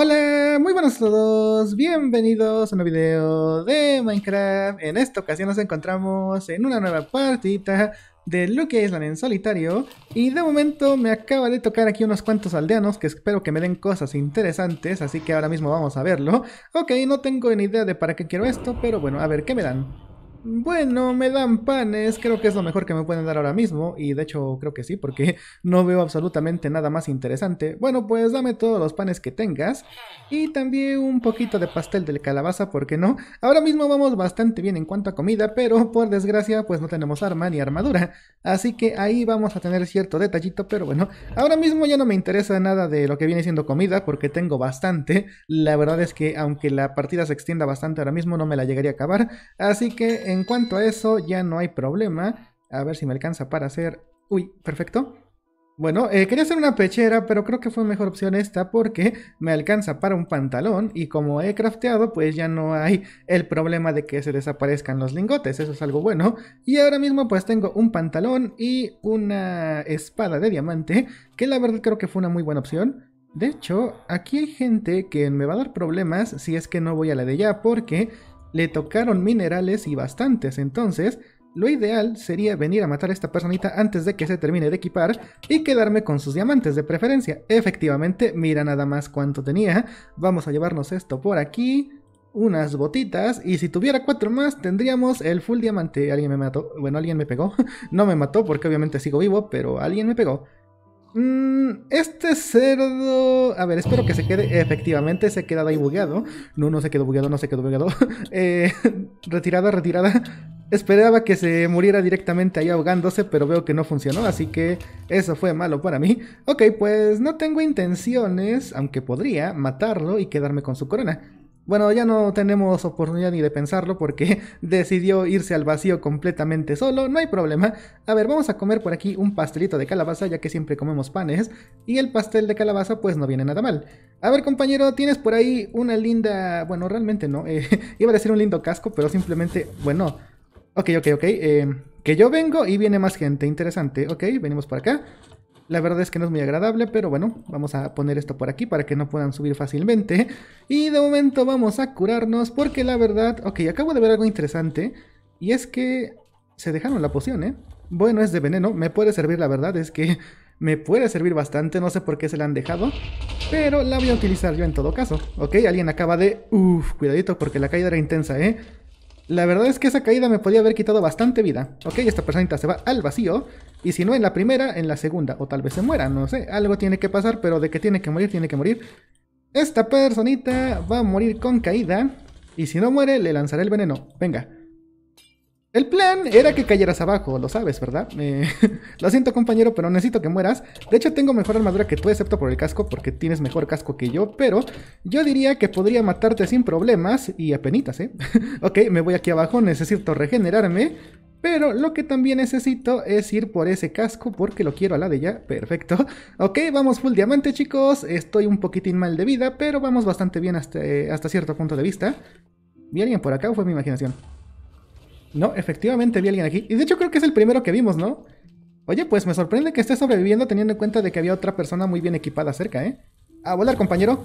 Hola, muy buenas a todos, bienvenidos a un nuevo video de Minecraft. En esta ocasión nos encontramos en una nueva partita de Luke Island en solitario y de momento me acaba de tocar aquí unos cuantos aldeanos que espero que me den cosas interesantes, así que ahora mismo vamos a verlo. Ok, no tengo ni idea de para qué quiero esto, pero bueno, a ver qué me dan. Bueno, me dan panes, creo que es lo mejor que me pueden dar ahora mismo, y de hecho creo que sí, porque no veo absolutamente nada más interesante. Bueno, pues dame todos los panes que tengas, y también un poquito de pastel del calabaza, porque no? Ahora mismo vamos bastante bien en cuanto a comida, pero por desgracia pues no tenemos arma ni armadura, así que ahí vamos a tener cierto detallito, pero bueno, ahora mismo ya no me interesa nada de lo que viene siendo comida, porque tengo bastante, la verdad es que aunque la partida se extienda bastante ahora mismo no me la llegaría a acabar, así que en cuanto a eso, ya no hay problema. A ver si me alcanza para hacer... Uy, perfecto. Bueno, eh, quería hacer una pechera, pero creo que fue mejor opción esta porque me alcanza para un pantalón y como he crafteado, pues ya no hay el problema de que se desaparezcan los lingotes, eso es algo bueno. Y ahora mismo pues tengo un pantalón y una espada de diamante, que la verdad creo que fue una muy buena opción. De hecho, aquí hay gente que me va a dar problemas si es que no voy a la de ya porque le tocaron minerales y bastantes, entonces lo ideal sería venir a matar a esta personita antes de que se termine de equipar y quedarme con sus diamantes de preferencia. Efectivamente, mira nada más cuánto tenía. Vamos a llevarnos esto por aquí, unas botitas y si tuviera cuatro más tendríamos el full diamante. Alguien me mató, bueno, alguien me pegó. No me mató porque obviamente sigo vivo, pero alguien me pegó. Mm, este cerdo. A ver, espero que se quede. Efectivamente, se queda ahí bugueado. No, no se quedó bugueado, no se quedó bugueado. Eh, retirada, retirada. Esperaba que se muriera directamente ahí ahogándose, pero veo que no funcionó, así que eso fue malo para mí. Ok, pues no tengo intenciones, aunque podría, matarlo y quedarme con su corona. Bueno, ya no tenemos oportunidad ni de pensarlo porque decidió irse al vacío completamente solo, no hay problema. A ver, vamos a comer por aquí un pastelito de calabaza ya que siempre comemos panes y el pastel de calabaza pues no viene nada mal. A ver compañero, tienes por ahí una linda... bueno, realmente no, eh, iba a decir un lindo casco, pero simplemente, bueno... Ok, ok, ok, eh, que yo vengo y viene más gente, interesante, ok, venimos por acá. La verdad es que no es muy agradable, pero bueno, vamos a poner esto por aquí para que no puedan subir fácilmente. Y de momento vamos a curarnos porque la verdad... Ok, acabo de ver algo interesante. Y es que se dejaron la poción, ¿eh? Bueno, es de veneno, me puede servir, la verdad es que me puede servir bastante, no sé por qué se la han dejado, pero la voy a utilizar yo en todo caso, ¿ok? Alguien acaba de... Uf, cuidadito porque la caída era intensa, ¿eh? La verdad es que esa caída me podía haber quitado bastante vida. Ok, esta personita se va al vacío. Y si no en la primera, en la segunda. O tal vez se muera, no sé. Algo tiene que pasar, pero de que tiene que morir, tiene que morir. Esta personita va a morir con caída. Y si no muere, le lanzaré el veneno. Venga. El plan era que cayeras abajo, lo sabes, ¿verdad? Eh, lo siento, compañero, pero necesito que mueras. De hecho, tengo mejor armadura que tú, excepto por el casco, porque tienes mejor casco que yo, pero yo diría que podría matarte sin problemas y apenitas, ¿eh? ok, me voy aquí abajo, necesito regenerarme. Pero lo que también necesito es ir por ese casco porque lo quiero a la de ya. Perfecto. Ok, vamos full diamante chicos. Estoy un poquitín mal de vida, pero vamos bastante bien hasta, eh, hasta cierto punto de vista. ¿Vi alguien por acá o fue mi imaginación? No, efectivamente vi a alguien aquí. Y de hecho creo que es el primero que vimos, ¿no? Oye, pues me sorprende que esté sobreviviendo teniendo en cuenta de que había otra persona muy bien equipada cerca, ¿eh? A volar, compañero.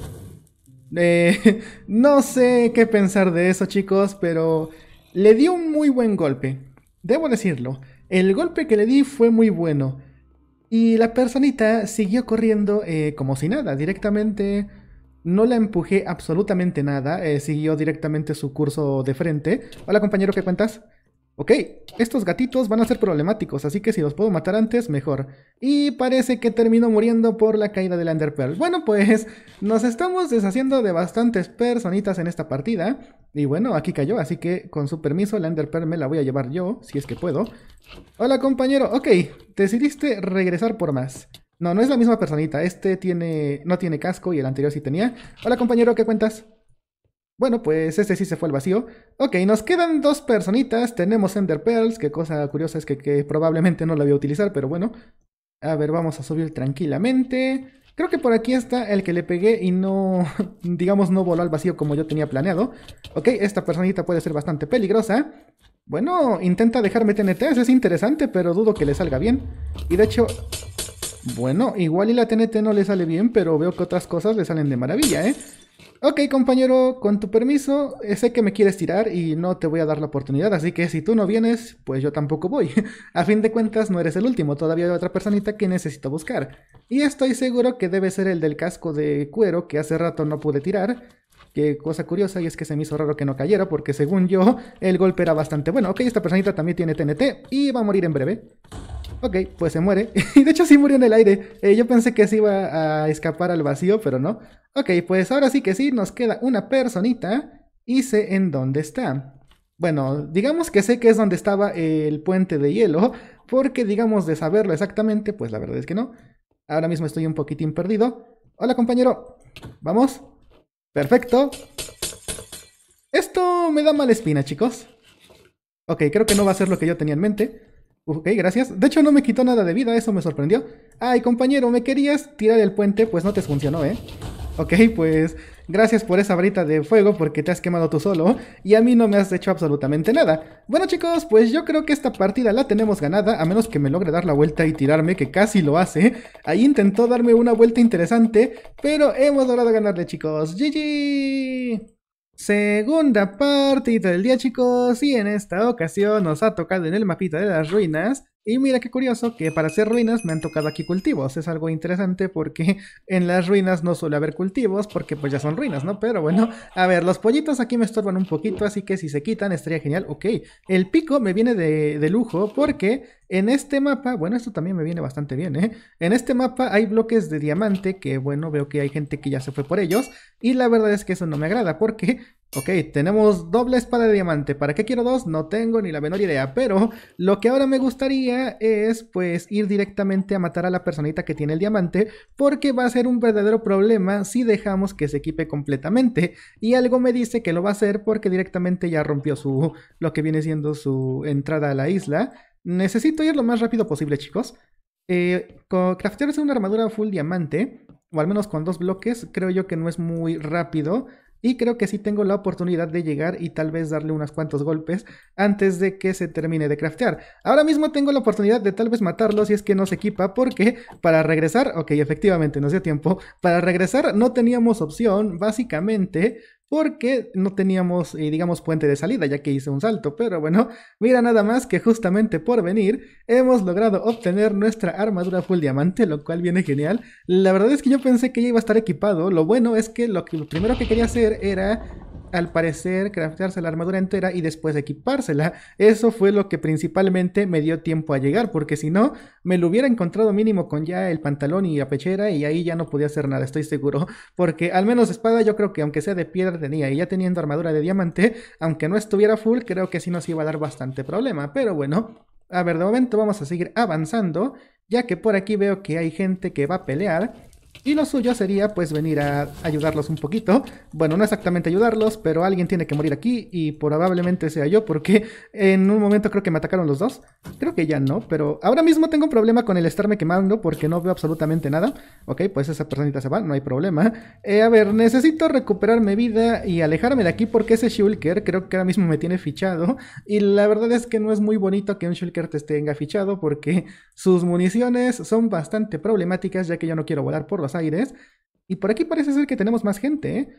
Eh, no sé qué pensar de eso, chicos, pero le di un muy buen golpe. Debo decirlo, el golpe que le di fue muy bueno. Y la personita siguió corriendo eh, como si nada, directamente no la empujé absolutamente nada, eh, siguió directamente su curso de frente. Hola compañero, ¿qué cuentas? Ok, estos gatitos van a ser problemáticos, así que si los puedo matar antes, mejor. Y parece que terminó muriendo por la caída del Pearl Bueno, pues nos estamos deshaciendo de bastantes personitas en esta partida. Y bueno, aquí cayó, así que con su permiso la Pearl me la voy a llevar yo, si es que puedo. Hola compañero, ok, decidiste regresar por más. No, no es la misma personita, este tiene no tiene casco y el anterior sí tenía. Hola compañero, ¿qué cuentas? Bueno, pues este sí se fue al vacío. Ok, nos quedan dos personitas. Tenemos Ender Pearls, que cosa curiosa es que, probablemente no la voy a utilizar, pero bueno. A ver, vamos a subir tranquilamente. Creo que por aquí está el que le pegué y no, digamos, no voló al vacío como yo tenía planeado. Ok, esta personita puede ser bastante peligrosa. Bueno, intenta dejarme TNT es interesante, pero dudo que le salga bien. Y de hecho, bueno, igual y la TNT no le sale bien, pero veo que otras cosas le salen de maravilla, ¿eh? Ok, compañero, con tu permiso, sé que me quieres tirar y no te voy a dar la oportunidad, así que si tú no vienes, pues yo tampoco voy. A fin de cuentas, no eres el último, todavía hay otra personita que necesito buscar. Y estoy seguro que debe ser el del casco de cuero que hace rato no pude tirar, qué cosa curiosa y es que se me hizo raro que no cayera porque según yo el golpe era bastante bueno. Ok, esta personita también tiene TNT y va a morir en breve. Ok, pues se muere. Y de hecho sí murió en el aire. Eh, yo pensé que se iba a escapar al vacío, pero no. Ok, pues ahora sí que sí, nos queda una personita y sé en dónde está. Bueno, digamos que sé que es donde estaba el puente de hielo, porque digamos de saberlo exactamente, pues la verdad es que no. Ahora mismo estoy un poquitín perdido. Hola compañero, ¿vamos? Perfecto. Esto me da mala espina, chicos. Ok, creo que no va a ser lo que yo tenía en mente. Ok, gracias. De hecho, no me quitó nada de vida, eso me sorprendió. Ay, compañero, me querías tirar el puente, pues no te funcionó, ¿eh? Ok, pues Gracias por esa varita de fuego porque te has quemado tú solo y a mí no me has hecho absolutamente nada. Bueno chicos, pues yo creo que esta partida la tenemos ganada, a menos que me logre dar la vuelta y tirarme, que casi lo hace. Ahí intentó darme una vuelta interesante, pero hemos logrado ganarle chicos. GG. Segunda partida del día chicos y en esta ocasión nos ha tocado en el mapita de las ruinas y mira qué curioso que para hacer ruinas me han tocado aquí cultivos. Es algo interesante porque en las ruinas no suele haber cultivos porque pues ya son ruinas, ¿no? Pero bueno, a ver, los pollitos aquí me estorban un poquito, así que si se quitan estaría genial. Ok, el pico me viene de, de lujo porque en este mapa, bueno, esto también me viene bastante bien, ¿eh? En este mapa hay bloques de diamante que, bueno, veo que hay gente que ya se fue por ellos. Y la verdad es que eso no me agrada porque Ok, tenemos espada de diamante. ¿Para qué quiero dos? No tengo ni la menor idea. Pero lo que ahora me gustaría es pues ir directamente a matar a la personita que tiene el diamante. Porque va a ser un verdadero problema si dejamos que se equipe completamente. Y algo me dice que lo va a hacer porque directamente ya rompió su lo que viene siendo su entrada a la isla. Necesito ir lo más rápido posible, chicos. Eh, craftearse una armadura full diamante, o al menos con dos bloques, creo yo que no es muy rápido. Y creo que sí tengo la oportunidad de llegar y tal vez darle unos cuantos golpes antes de que se termine de craftear. Ahora mismo tengo la oportunidad de tal vez matarlo si es que no se equipa, porque para regresar, ok, efectivamente se da tiempo, para regresar no teníamos opción, básicamente, porque no teníamos, eh, digamos, puente de salida, ya que hice un salto. Pero bueno, mira nada más que justamente por venir hemos logrado obtener nuestra armadura full diamante, lo cual viene genial. La verdad es que yo pensé que ya iba a estar equipado. Lo bueno es que, lo primero que quería hacer era al parecer craftarse la armadura entera y después equipársela. Eso fue lo que principalmente me dio tiempo a llegar, porque si no, me lo hubiera encontrado mínimo con ya el pantalón y la pechera y ahí ya no podía hacer nada, estoy seguro. Porque al menos espada yo creo que aunque sea de piedra tenía y ya teniendo armadura de diamante, aunque no estuviera full, creo que sí nos iba a dar bastante problema. Pero bueno, a ver, de momento vamos a seguir avanzando, ya que por aquí veo que hay gente que va a pelear. Y lo suyo sería pues venir a ayudarlos un poquito. Bueno, no exactamente ayudarlos, pero alguien tiene que morir aquí y probablemente sea yo porque en un momento creo que me atacaron los dos. Creo que ya no, pero ahora mismo tengo un problema con el estarme quemando porque no veo absolutamente nada. Ok, pues esa personita se va, no hay problema. Eh, a ver, necesito recuperarme vida y alejarme de aquí porque ese shulker creo que ahora mismo me tiene fichado. Y la verdad es que no es muy bonito que un shulker te tenga fichado porque sus municiones son bastante problemáticas ya que yo no quiero volar por los aires. Y por aquí parece ser que tenemos más gente, ¿eh?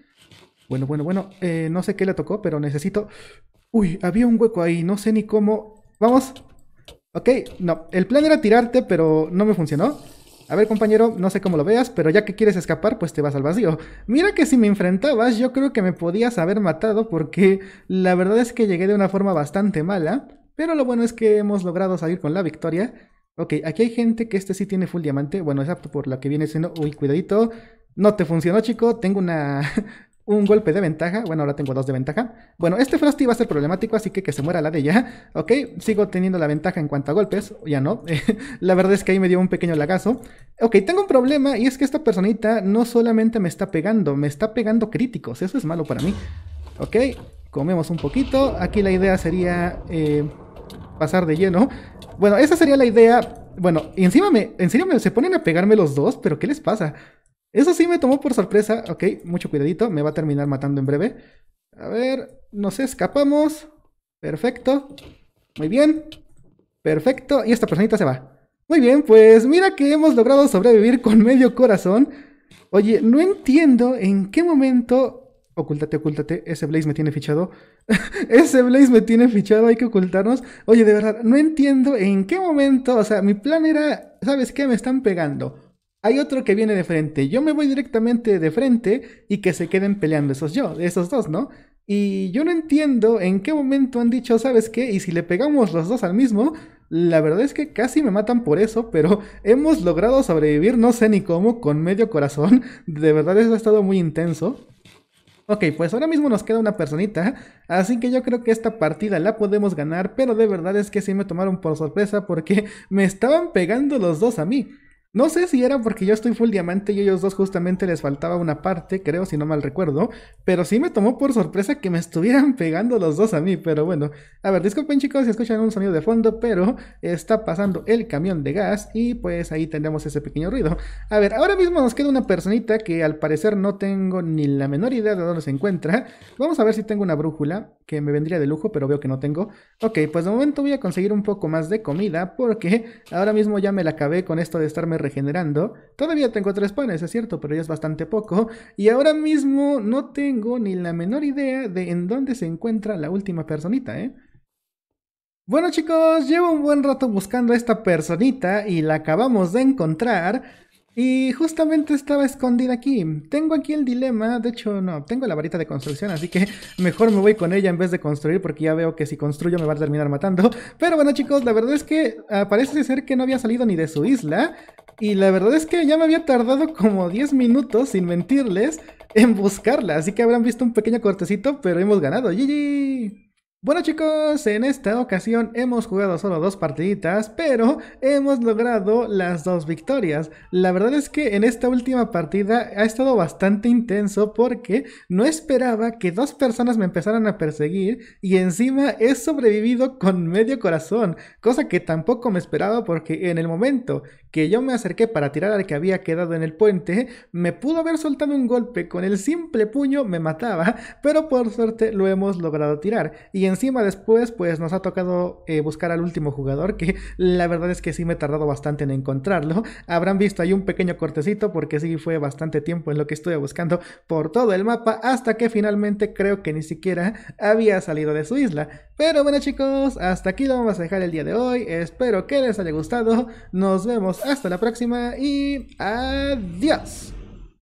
Bueno, bueno, bueno. Eh, no sé qué le tocó, pero necesito... Uy, había un hueco ahí. No sé ni cómo... Vamos. Ok, no. El plan era tirarte, pero no me funcionó. A ver, compañero, no sé cómo lo veas, pero ya que quieres escapar, pues te vas al vacío. Mira que si me enfrentabas, yo creo que me podías haber matado porque la verdad es que llegué de una forma bastante mala. Pero lo bueno es que hemos logrado salir con la victoria. Ok, aquí hay gente que este sí tiene full diamante. Bueno, es por la que viene siendo. Uy, cuidadito. No te funcionó, chico. Tengo una. un golpe de ventaja. Bueno, ahora tengo dos de ventaja. Bueno, este Frosty va a ser problemático, así que que se muera la de ya. Ok, sigo teniendo la ventaja en cuanto a golpes. Ya no. la verdad es que ahí me dio un pequeño lagazo. Ok, tengo un problema y es que esta personita no solamente me está pegando, me está pegando críticos. Eso es malo para mí. Ok, comemos un poquito. Aquí la idea sería... Eh, pasar de lleno. Bueno, esa sería la idea. Bueno, y encima me, en serio me, se ponen a pegarme los dos, pero ¿qué les pasa? Eso sí me tomó por sorpresa. Ok, mucho cuidadito, me va a terminar matando en breve. A ver, nos escapamos. Perfecto. Muy bien. Perfecto. Y esta personita se va. Muy bien, pues mira que hemos logrado sobrevivir con medio corazón. Oye, no entiendo en qué momento... Ocúltate, ocúltate. Ese Blaze me tiene fichado. Ese Blaze me tiene fichado, hay que ocultarnos. Oye, de verdad, no entiendo en qué momento, o sea, mi plan era, ¿sabes qué? Me están pegando. Hay otro que viene de frente. Yo me voy directamente de frente y que se queden peleando esos yo, esos dos, ¿no? Y yo no entiendo en qué momento han dicho, ¿sabes qué? Y si le pegamos los dos al mismo, la verdad es que casi me matan por eso, pero hemos logrado sobrevivir, no sé ni cómo, con medio corazón. De verdad eso ha estado muy intenso. Ok, pues ahora mismo nos queda una personita, así que yo creo que esta partida la podemos ganar, pero de verdad es que sí me tomaron por sorpresa porque me estaban pegando los dos a mí. No sé si era porque yo estoy full diamante y ellos dos justamente les faltaba una parte, creo, si no mal recuerdo. Pero sí me tomó por sorpresa que me estuvieran pegando los dos a mí. Pero bueno, a ver, disculpen chicos si escuchan un sonido de fondo, pero está pasando el camión de gas y pues ahí tenemos ese pequeño ruido. A ver, ahora mismo nos queda una personita que al parecer no tengo ni la menor idea de dónde se encuentra. Vamos a ver si tengo una brújula, que me vendría de lujo, pero veo que no tengo. Ok, pues de momento voy a conseguir un poco más de comida porque ahora mismo ya me la acabé con esto de estarme regenerando. Todavía tengo tres panes, es cierto, pero ya es bastante poco. Y ahora mismo no tengo ni la menor idea de en dónde se encuentra la última personita, ¿eh? Bueno chicos, llevo un buen rato buscando a esta personita y la acabamos de encontrar. Y justamente estaba escondida aquí. Tengo aquí el dilema, de hecho no, tengo la varita de construcción, así que mejor me voy con ella en vez de construir porque ya veo que si construyo me va a terminar matando. Pero bueno chicos, la verdad es que ah, parece ser que no había salido ni de su isla y la verdad es que ya me había tardado como 10 minutos, sin mentirles, en buscarla. Así que habrán visto un pequeño cortecito, pero hemos ganado. ¡Yi-yi! Bueno chicos, en esta ocasión hemos jugado solo dos partiditas, pero hemos logrado las dos victorias. La verdad es que en esta última partida ha estado bastante intenso porque no esperaba que dos personas me empezaran a perseguir y encima he sobrevivido con medio corazón, cosa que tampoco me esperaba porque en el momento que yo me acerqué para tirar al que había quedado en el puente, me pudo haber soltado un golpe con el simple puño, me mataba, pero por suerte lo hemos logrado tirar. Y encima después, pues nos ha tocado eh, buscar al último jugador, que la verdad es que sí me he tardado bastante en encontrarlo. Habrán visto ahí un pequeño cortecito, porque sí fue bastante tiempo en lo que estuve buscando por todo el mapa, hasta que finalmente creo que ni siquiera había salido de su isla. Pero bueno chicos, hasta aquí lo vamos a dejar el día de hoy, espero que les haya gustado, nos vemos hasta la próxima y adiós.